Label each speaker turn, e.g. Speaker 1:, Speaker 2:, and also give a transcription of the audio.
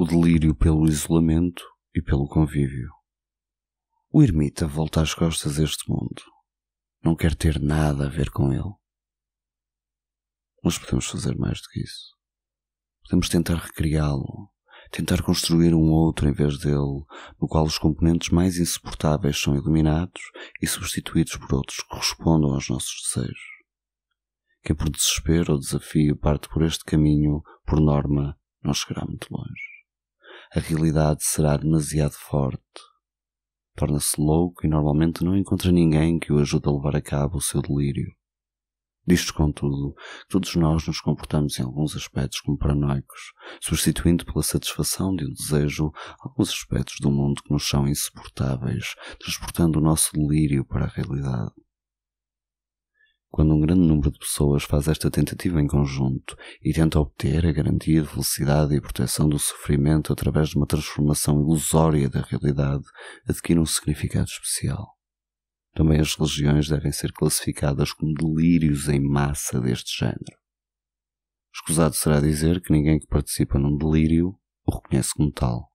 Speaker 1: o delírio pelo isolamento e pelo convívio. O ermita volta às costas este mundo. Não quer ter nada a ver com ele. Mas podemos fazer mais do que isso. Podemos tentar recriá-lo, tentar construir um outro em vez dele, no qual os componentes mais insuportáveis são eliminados e substituídos por outros que correspondam aos nossos desejos. Quem por desespero ou desafio parte por este caminho, por norma, não chegará muito longe a realidade será demasiado forte. Torna-se louco e normalmente não encontra ninguém que o ajude a levar a cabo o seu delírio. Disto contudo, que todos nós nos comportamos em alguns aspectos como paranoicos, substituindo pela satisfação de um desejo alguns aspectos do mundo que nos são insuportáveis, transportando o nosso delírio para a realidade. Quando um grande número de pessoas faz esta tentativa em conjunto e tenta obter a garantia de felicidade e proteção do sofrimento através de uma transformação ilusória da realidade, adquire um significado especial. Também as religiões devem ser classificadas como delírios em massa deste género. Escusado será dizer que ninguém que participa num delírio o reconhece como tal.